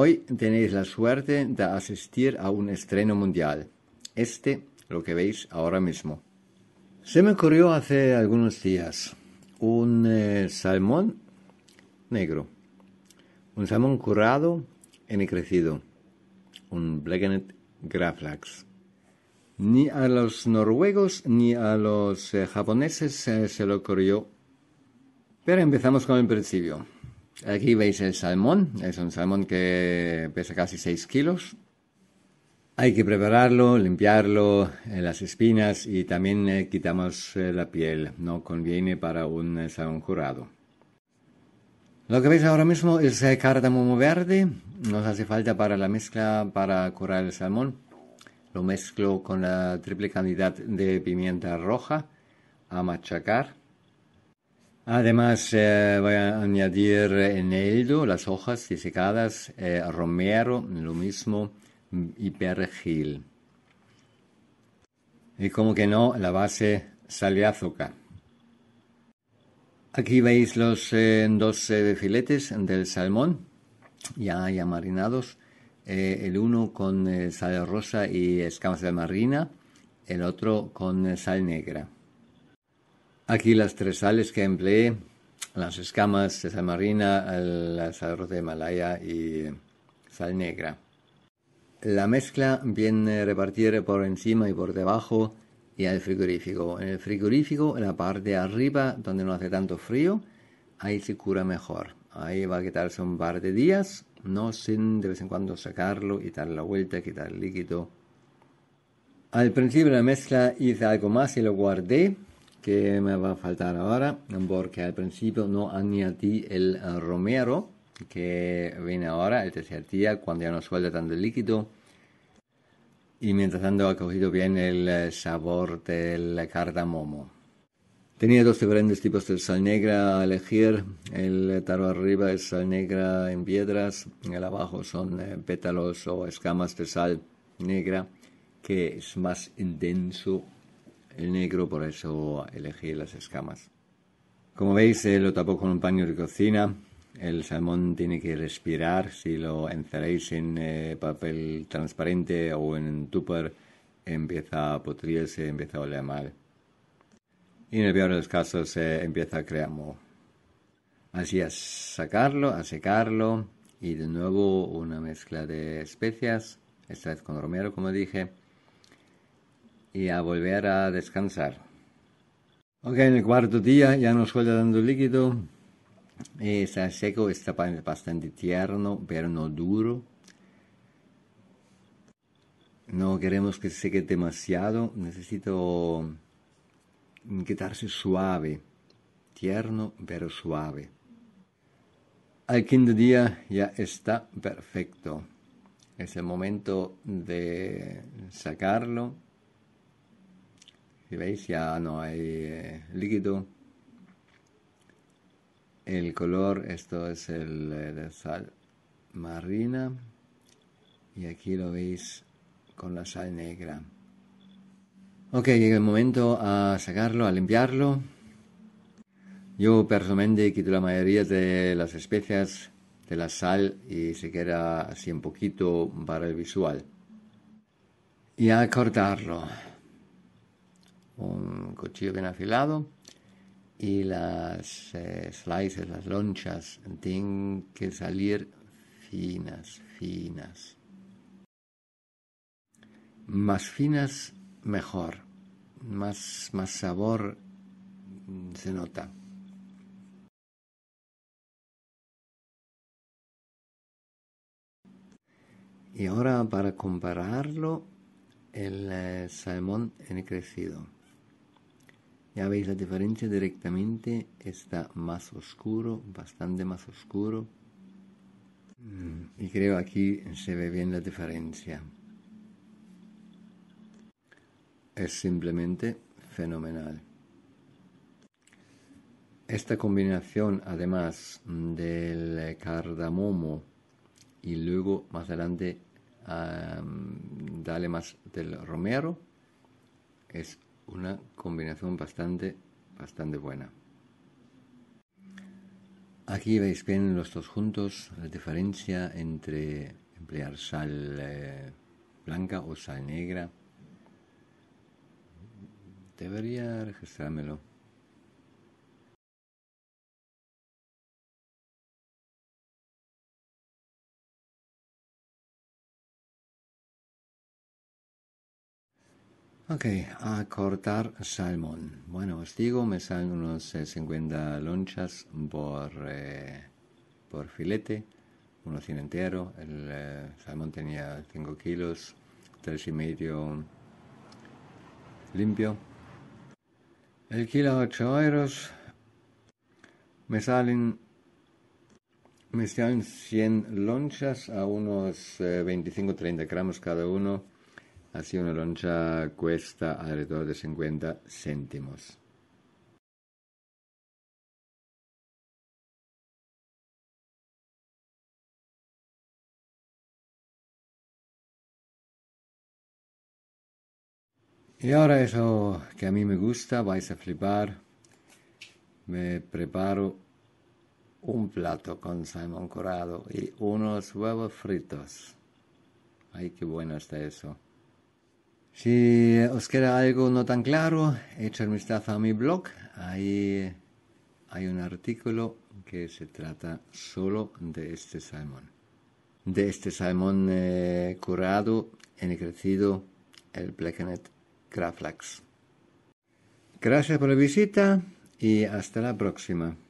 Hoy tenéis la suerte de asistir a un estreno mundial. Este lo que veis ahora mismo. Se me ocurrió hace algunos días un eh, salmón negro, un salmón currado en crecido, un Blackened Graflax. Ni a los noruegos ni a los eh, japoneses eh, se le ocurrió. Pero empezamos con el principio. Aquí veis el salmón, es un salmón que pesa casi 6 kilos. Hay que prepararlo, limpiarlo, eh, las espinas y también eh, quitamos eh, la piel, no conviene para un salmón curado. Lo que veis ahora mismo es cardamomo verde, nos hace falta para la mezcla para curar el salmón. Lo mezclo con la triple cantidad de pimienta roja a machacar Además, eh, voy a añadir eneldo, las hojas disecadas, eh, romero, lo mismo, y perejil. Y como que no, la base sal azúcar. Aquí veis los eh, dos filetes del salmón, ya, ya marinados. el uno con sal rosa y escamas de marina, el otro con sal negra. Aquí las tres sales que empleé, las escamas de sal marina, la sal de Himalaya y sal negra. La mezcla viene repartida por encima y por debajo y al frigorífico. En el frigorífico, en la parte arriba, donde no hace tanto frío, ahí se cura mejor. Ahí va a quedarse un par de días, no sin de vez en cuando sacarlo y dar la vuelta, quitar el líquido. Al principio la mezcla hice algo más y lo guardé que me va a faltar ahora, porque al principio no añadí el eh, romero, que viene ahora, el tercer día, cuando ya no suelta tanto el líquido. Y mientras tanto ha cogido bien el eh, sabor del cardamomo. Tenía dos diferentes tipos de sal negra a elegir. El taro arriba es sal negra en piedras, el abajo son eh, pétalos o escamas de sal negra, que es más intenso el negro, por eso elegí las escamas. Como veis, lo tapo con un paño de cocina. El salmón tiene que respirar. Si lo encerréis en eh, papel transparente o en tupper, empieza a pudrirse, empieza a oler mal. Y en el peor de los casos, se eh, empieza a crear moho. Así a sacarlo, a secarlo. Y de nuevo una mezcla de especias. Esta vez con romero, como dije y a volver a descansar. Ok, en el cuarto día ya nos suele dando líquido. Está seco, está bastante tierno, pero no duro. No queremos que seque demasiado. Necesito quedarse suave, tierno, pero suave. Al quinto día ya está perfecto. Es el momento de sacarlo veis ya no hay eh, líquido. El color, esto es el eh, de sal marina. Y aquí lo veis con la sal negra. Ok, llega el momento a sacarlo, a limpiarlo. Yo personalmente quito la mayoría de las especias de la sal y se queda así un poquito para el visual. Y a cortarlo un cuchillo bien afilado y las eh, slices, las lonchas, tienen que salir finas, finas. Más finas, mejor. Más, más sabor mm, se nota. Y ahora para compararlo, el eh, salmón en crecido. Ya veis la diferencia directamente. Está más oscuro, bastante más oscuro. Y creo aquí se ve bien la diferencia. Es simplemente fenomenal. Esta combinación además del cardamomo y luego más adelante ah, dale más del romero es una combinación bastante, bastante buena. Aquí veis bien los dos juntos la diferencia entre emplear sal eh, blanca o sal negra. Debería registrármelo. Ok, a cortar salmón. Bueno, os digo, me salen unos 50 eh, lonchas por, eh, por filete, uno 100 entero. El eh, salmón tenía 5 kilos, 3 y medio limpio. El kilo 8 euros. Me salen, me salen 100 lonchas a unos 25-30 gramos cada uno Así una loncha cuesta alrededor de 50 céntimos. Y ahora eso que a mí me gusta, vais a flipar. Me preparo un plato con salmón corado y unos huevos fritos. Ay, qué bueno está eso. Si os queda algo no tan claro, echar un vistazo a mi blog. Ahí hay un artículo que se trata solo de este salmón. De este salmón eh, curado, en el Blacknet Craflax. Gracias por la visita y hasta la próxima.